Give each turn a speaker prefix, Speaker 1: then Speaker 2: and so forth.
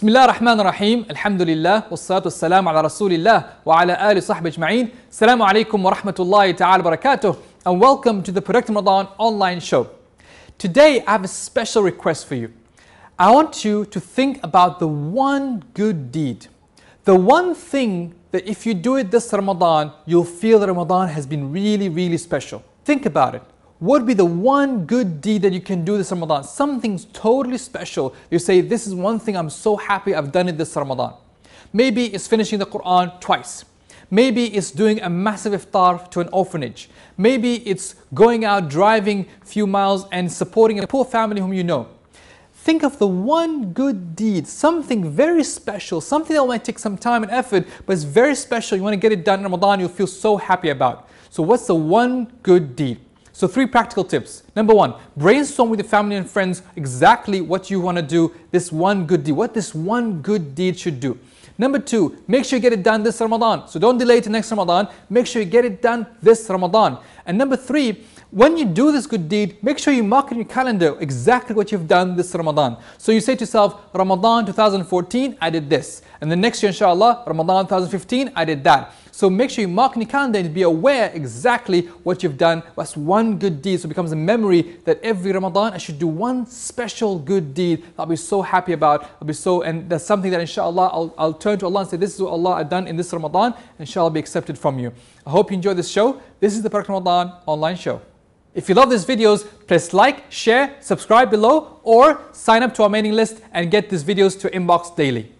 Speaker 1: بسم الله الرحمن الرحيم الحمد لله والصلاة والسلام على رسول الله وعلى آل صحبه أجمعين السلام عليكم ورحمة الله تعالى وبركاته and welcome to the Product Ramadan online show. Today I have a special request for you. I want you to think about the one good deed, the one thing that if you do it this Ramadan, you'll feel that Ramadan has been really, really special. Think about it. What would be the one good deed that you can do this Ramadan? Something's totally special. You say, This is one thing I'm so happy I've done it this Ramadan. Maybe it's finishing the Quran twice. Maybe it's doing a massive iftar to an orphanage. Maybe it's going out driving a few miles and supporting a poor family whom you know. Think of the one good deed, something very special, something that might take some time and effort, but it's very special. You want to get it done in Ramadan, you'll feel so happy about. So, what's the one good deed? So three practical tips. Number one, brainstorm with your family and friends exactly what you want to do, this one good deed, what this one good deed should do. Number two, make sure you get it done this Ramadan. So don't delay to next Ramadan. Make sure you get it done this Ramadan. And number three, when you do this good deed, make sure you mark in your calendar exactly what you've done this Ramadan. So you say to yourself, Ramadan 2014, I did this. And the next year, inshallah, Ramadan 2015, I did that. So make sure you mark Nikanda and be aware exactly what you've done. That's one good deed. So it becomes a memory that every Ramadan I should do one special good deed. I'll be so happy about. I'll be so, and that's something that inshallah I'll, I'll turn to Allah and say, this is what Allah I've done in this Ramadan. Inshallah be accepted from you. I hope you enjoy this show. This is the Perfect Ramadan online show. If you love these videos, press like, share, subscribe below, or sign up to our mailing list and get these videos to inbox daily.